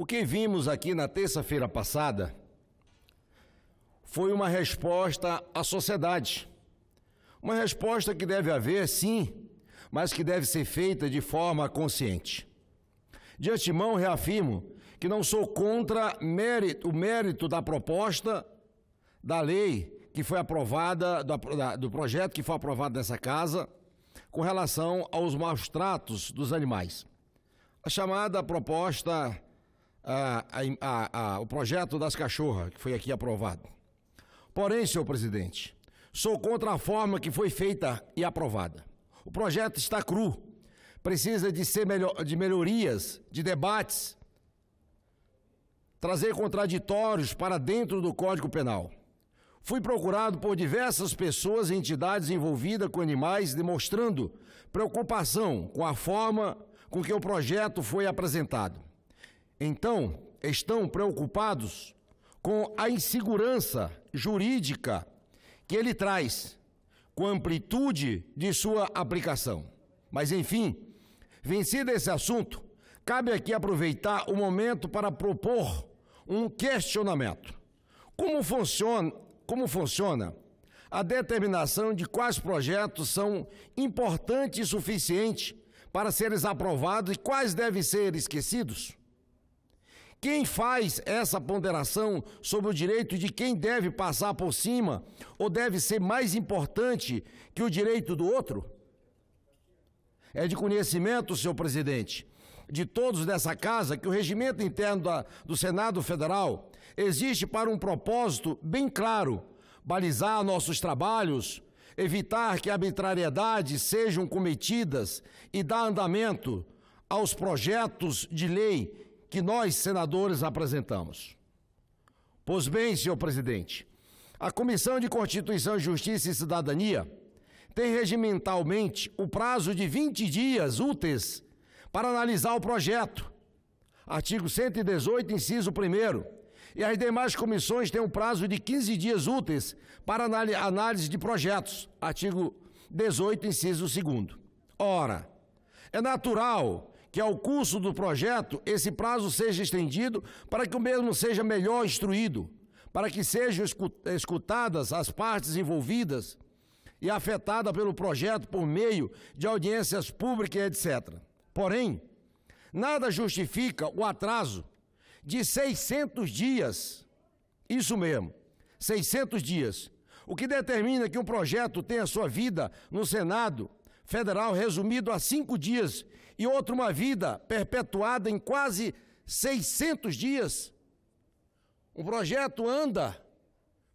O que vimos aqui na terça-feira passada foi uma resposta à sociedade. Uma resposta que deve haver, sim, mas que deve ser feita de forma consciente. De antemão, reafirmo que não sou contra mérito, o mérito da proposta da lei que foi aprovada, do, do projeto que foi aprovado nessa casa, com relação aos maus tratos dos animais. A chamada proposta a, a, a, o projeto das cachorras que foi aqui aprovado. Porém, senhor presidente, sou contra a forma que foi feita e aprovada. O projeto está cru, precisa de ser melhor, de melhorias, de debates, trazer contraditórios para dentro do Código Penal. Fui procurado por diversas pessoas e entidades envolvidas com animais, demonstrando preocupação com a forma com que o projeto foi apresentado. Então, estão preocupados com a insegurança jurídica que ele traz, com a amplitude de sua aplicação. Mas, enfim, vencido esse assunto, cabe aqui aproveitar o momento para propor um questionamento. Como funciona, como funciona a determinação de quais projetos são importantes e suficientes para serem aprovados e quais devem ser esquecidos? Quem faz essa ponderação sobre o direito de quem deve passar por cima ou deve ser mais importante que o direito do outro? É de conhecimento, senhor presidente, de todos dessa casa, que o regimento interno da, do Senado Federal existe para um propósito bem claro: balizar nossos trabalhos, evitar que arbitrariedades sejam cometidas e dar andamento aos projetos de lei que nós, senadores, apresentamos. Pois bem, senhor presidente, a Comissão de Constituição, Justiça e Cidadania tem regimentalmente o prazo de 20 dias úteis para analisar o projeto. Artigo 118, inciso 1. E as demais comissões têm um prazo de 15 dias úteis para análise de projetos. Artigo 18, inciso 2. Ora, é natural que ao curso do projeto esse prazo seja estendido para que o mesmo seja melhor instruído, para que sejam escutadas as partes envolvidas e afetadas pelo projeto por meio de audiências públicas, etc. Porém, nada justifica o atraso de 600 dias. Isso mesmo, 600 dias. O que determina que um projeto tenha sua vida no Senado federal resumido a cinco dias e outro uma vida perpetuada em quase 600 dias. O projeto anda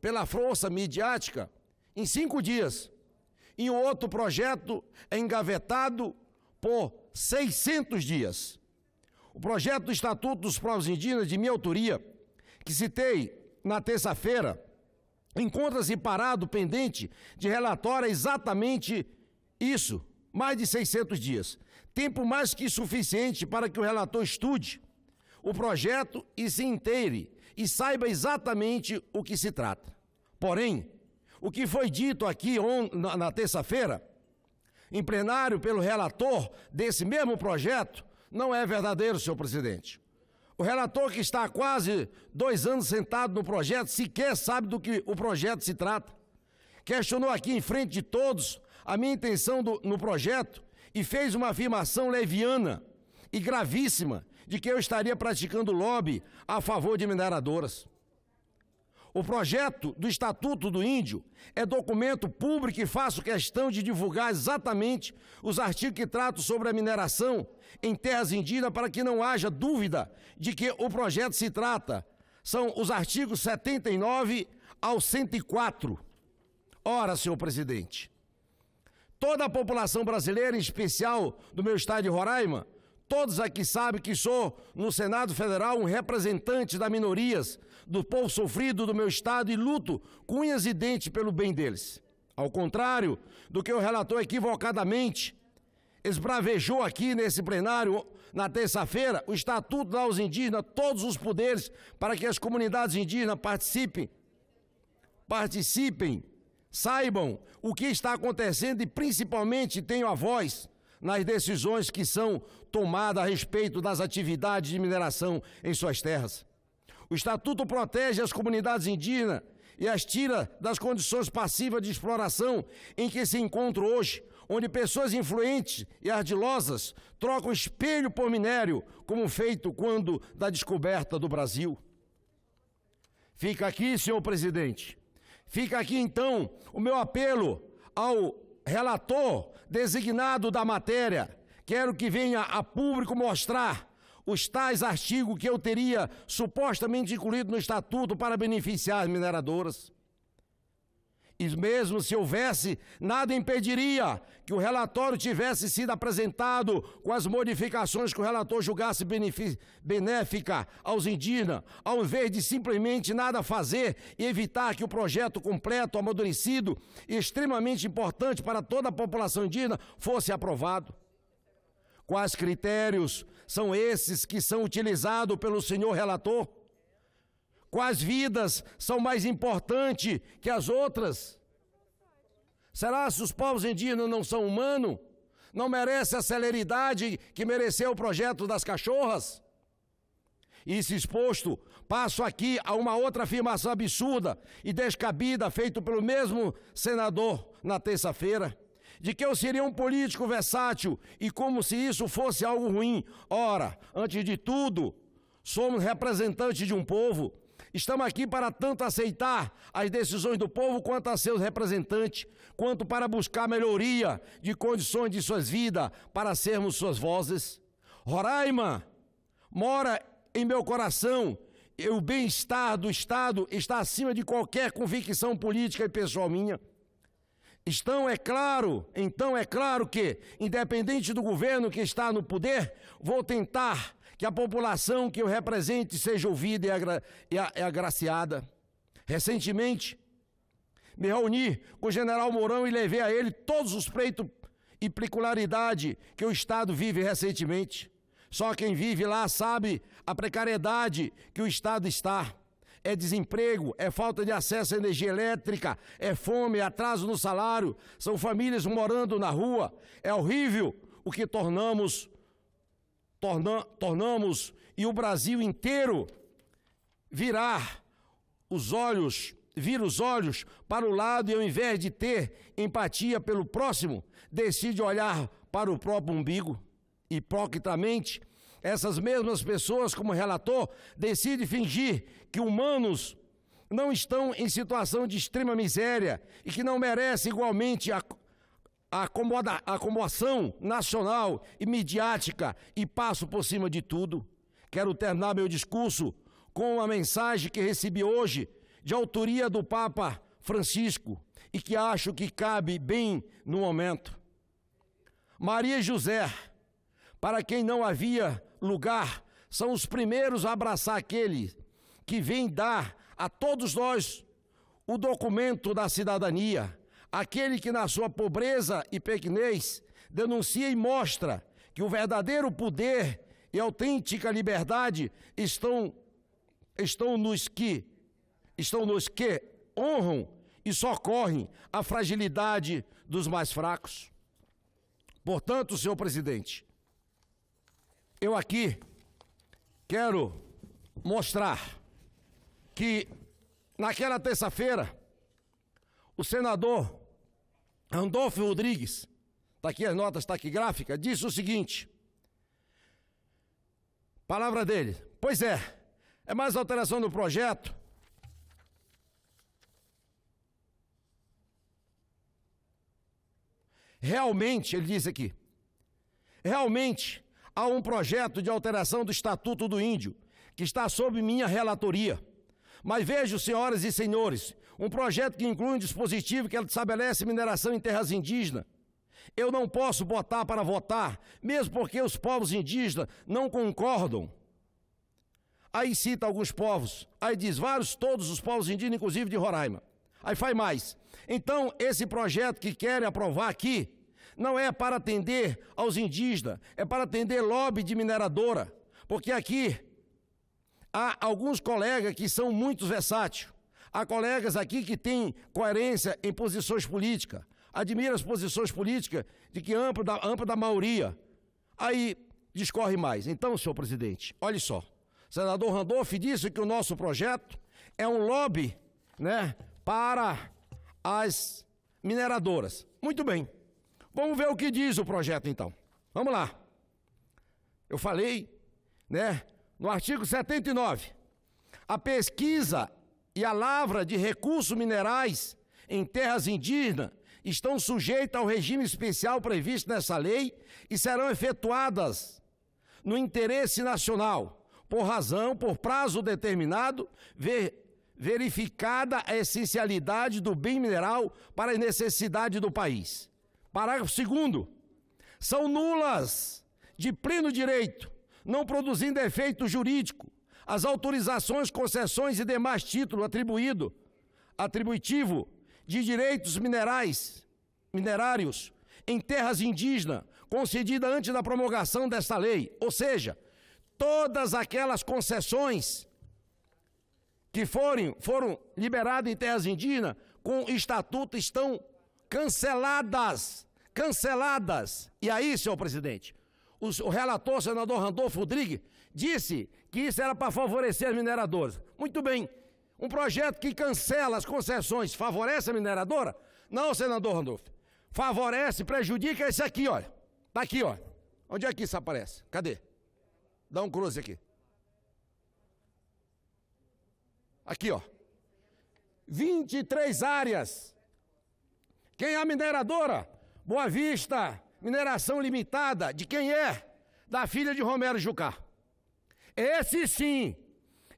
pela força midiática em cinco dias e o outro projeto é engavetado por 600 dias. O projeto do Estatuto dos Povos Indígenas de minha autoria, que citei na terça-feira, encontra-se parado pendente de relatório exatamente isso, mais de 600 dias. Tempo mais que suficiente para que o relator estude o projeto e se inteire e saiba exatamente o que se trata. Porém, o que foi dito aqui on, na, na terça-feira, em plenário pelo relator desse mesmo projeto, não é verdadeiro, senhor presidente. O relator que está há quase dois anos sentado no projeto sequer sabe do que o projeto se trata. Questionou aqui em frente de todos a minha intenção do, no projeto e fez uma afirmação leviana e gravíssima de que eu estaria praticando lobby a favor de mineradoras. O projeto do Estatuto do Índio é documento público e faço questão de divulgar exatamente os artigos que tratam sobre a mineração em terras indígenas para que não haja dúvida de que o projeto se trata. São os artigos 79 ao 104. Ora, senhor presidente, Toda a população brasileira, em especial do meu estado de Roraima, todos aqui sabem que sou, no Senado Federal, um representante das minorias, do povo sofrido do meu estado e luto cunhas e dentes pelo bem deles. Ao contrário do que o relator equivocadamente esbravejou aqui nesse plenário na terça-feira, o Estatuto dá aos indígenas todos os poderes para que as comunidades indígenas participem, participem, saibam o que está acontecendo e principalmente tenho a voz nas decisões que são tomadas a respeito das atividades de mineração em suas terras. O Estatuto protege as comunidades indígenas e as tira das condições passivas de exploração em que se encontram hoje, onde pessoas influentes e ardilosas trocam espelho por minério, como feito quando da descoberta do Brasil. Fica aqui, senhor presidente Fica aqui então o meu apelo ao relator designado da matéria. Quero que venha a público mostrar os tais artigos que eu teria supostamente incluído no estatuto para beneficiar as mineradoras. E mesmo se houvesse, nada impediria que o relatório tivesse sido apresentado com as modificações que o relator julgasse benéfica aos indígenas, ao invés de simplesmente nada fazer e evitar que o projeto completo, amadurecido e extremamente importante para toda a população indígena fosse aprovado. Quais critérios são esses que são utilizados pelo senhor relator? Quais vidas são mais importantes que as outras? Será se os povos indígenas não são humanos? Não merece a celeridade que mereceu o projeto das cachorras? Isso exposto, passo aqui a uma outra afirmação absurda e descabida feita pelo mesmo senador na terça-feira de que eu seria um político versátil e como se isso fosse algo ruim. Ora, antes de tudo, somos representantes de um povo Estamos aqui para tanto aceitar as decisões do povo quanto a seus representantes, quanto para buscar melhoria de condições de suas vidas, para sermos suas vozes. Roraima mora em meu coração e o bem-estar do Estado está acima de qualquer convicção política e pessoal minha. Então é claro, então é claro que, independente do governo que está no poder, vou tentar que a população que eu represente seja ouvida e, agra e, e agraciada. Recentemente, me reuni com o general Mourão e levei a ele todos os preitos e peculiaridade que o Estado vive recentemente. Só quem vive lá sabe a precariedade que o Estado está. É desemprego, é falta de acesso à energia elétrica, é fome, é atraso no salário, são famílias morando na rua. É horrível o que tornamos torna, tornamos e o Brasil inteiro virar os olhos, vira os olhos para o lado e ao invés de ter empatia pelo próximo, decide olhar para o próprio umbigo. Hipocritamente, essas mesmas pessoas, como relator, decidem fingir que humanos não estão em situação de extrema miséria e que não merecem igualmente a a, acomoda, a acomodação nacional e midiática e passo por cima de tudo. Quero terminar meu discurso com uma mensagem que recebi hoje de autoria do Papa Francisco e que acho que cabe bem no momento. Maria e José, para quem não havia lugar, são os primeiros a abraçar aquele que vem dar a todos nós o documento da cidadania Aquele que na sua pobreza e pequenez denuncia e mostra que o verdadeiro poder e autêntica liberdade estão estão nos que estão nos que honram e socorrem a fragilidade dos mais fracos. Portanto, senhor presidente, eu aqui quero mostrar que naquela terça-feira o senador Andolfo Rodrigues, está aqui as notas, está aqui gráfica, disse o seguinte: palavra dele, pois é, é mais alteração do projeto. Realmente, ele diz aqui, realmente há um projeto de alteração do Estatuto do Índio, que está sob minha relatoria. Mas vejo, senhoras e senhores, um projeto que inclui um dispositivo que estabelece mineração em terras indígenas. Eu não posso botar para votar, mesmo porque os povos indígenas não concordam. Aí cita alguns povos, aí diz vários, todos os povos indígenas, inclusive de Roraima. Aí faz mais. Então, esse projeto que querem aprovar aqui não é para atender aos indígenas, é para atender lobby de mineradora. Porque aqui há alguns colegas que são muito versátil Há colegas aqui que têm coerência em posições políticas, admira as posições políticas de que ampla da, ampla da maioria. Aí discorre mais. Então, senhor presidente, olhe só. Senador Randolph disse que o nosso projeto é um lobby, né, para as mineradoras. Muito bem. Vamos ver o que diz o projeto então. Vamos lá. Eu falei, né, no artigo 79. A pesquisa e a lavra de recursos minerais em terras indígenas estão sujeitas ao regime especial previsto nessa lei e serão efetuadas no interesse nacional, por razão, por prazo determinado, verificada a essencialidade do bem mineral para a necessidade do país. Parágrafo 2. São nulas de pleno direito, não produzindo efeito jurídico, as autorizações, concessões e demais título atribuído, atributivo de direitos minerais, minerários em terras indígenas, concedida antes da promulgação desta lei, ou seja, todas aquelas concessões que forem, foram liberadas em terras indígenas com estatuto estão canceladas, canceladas. E aí, senhor presidente, o relator senador Randolfo Rodrigues disse que isso era para favorecer as mineradoras. Muito bem. Um projeto que cancela as concessões favorece a mineradora? Não, senador Randolfo. Favorece, prejudica esse aqui, olha. Tá aqui, olha. Onde é que isso aparece? Cadê? Dá um cruze aqui. Aqui, ó. 23 áreas. Quem é a mineradora? Boa Vista, mineração limitada. De quem é? Da filha de Romero Jucá. Esse sim,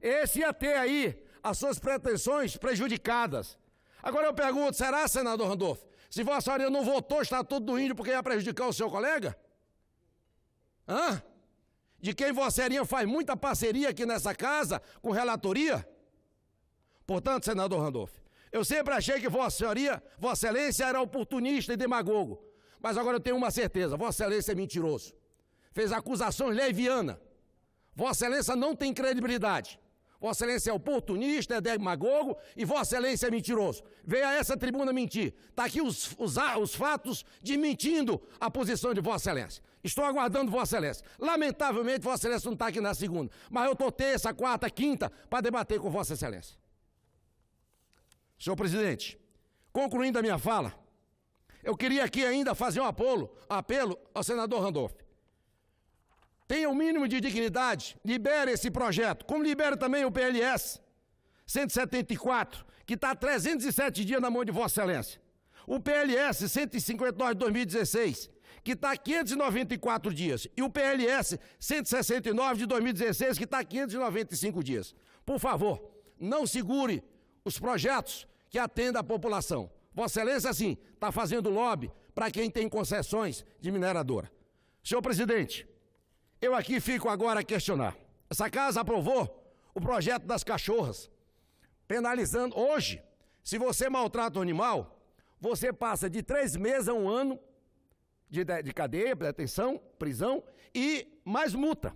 esse ia ter aí as suas pretensões prejudicadas. Agora eu pergunto, será, senador Randolfo, se Vossa Senhoria não votou o Estatuto do Índio porque ia prejudicar o seu colega? Hã? De quem Vossa Senhoria faz muita parceria aqui nessa casa com relatoria? Portanto, senador Randolfo, eu sempre achei que Vossa Senhoria, Vossa Excelência era oportunista e demagogo. Mas agora eu tenho uma certeza: Vossa Excelência é mentiroso. Fez acusações levianas. Vossa Excelência não tem credibilidade. Vossa Excelência é oportunista, é demagogo e Vossa Excelência é mentiroso. Veio a essa tribuna mentir. Está aqui os, os, os fatos desmentindo a posição de Vossa Excelência. Estou aguardando Vossa Excelência. Lamentavelmente, Vossa Excelência não está aqui na segunda. Mas eu estou terça, quarta, quinta para debater com Vossa Excelência. Senhor presidente, concluindo a minha fala, eu queria aqui ainda fazer um apelo, apelo ao senador Randolph. Tenha o um mínimo de dignidade, libere esse projeto, como libera também o PLS 174, que está 307 dias na mão de Vossa Excelência. O PLS 159 de 2016, que está 594 dias. E o PLS 169 de 2016, que está 595 dias. Por favor, não segure os projetos que atendam a população. Vossa Excelência, sim, está fazendo lobby para quem tem concessões de mineradora. Senhor presidente, eu aqui fico agora a questionar. Essa casa aprovou o projeto das cachorras, penalizando hoje. Se você maltrata o animal, você passa de três meses a um ano de, de cadeia, detenção, prisão e mais multa.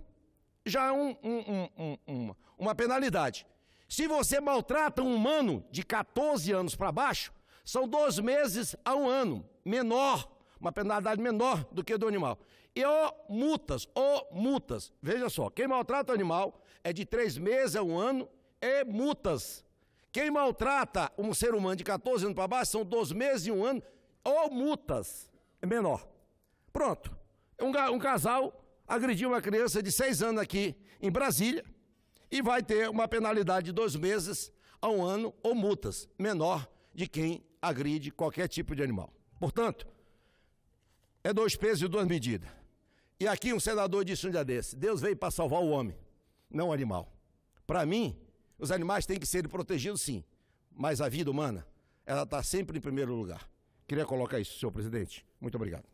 Já é um, um, um, uma penalidade. Se você maltrata um humano de 14 anos para baixo, são dois meses a um ano, menor uma penalidade menor do que do animal. E ou multas, ou multas. Veja só, quem maltrata o animal é de três meses a um ano e multas. Quem maltrata um ser humano de 14 anos para baixo são 12 meses e um ano ou multas. É menor. Pronto. Um, um casal agrediu uma criança de seis anos aqui em Brasília e vai ter uma penalidade de dois meses a um ano ou multas menor de quem agride qualquer tipo de animal. Portanto, é dois pesos e duas medidas. E aqui um senador disse um dia desse: Deus veio para salvar o homem, não o animal. Para mim, os animais têm que ser protegidos sim, mas a vida humana, ela está sempre em primeiro lugar. Queria colocar isso, senhor presidente. Muito obrigado.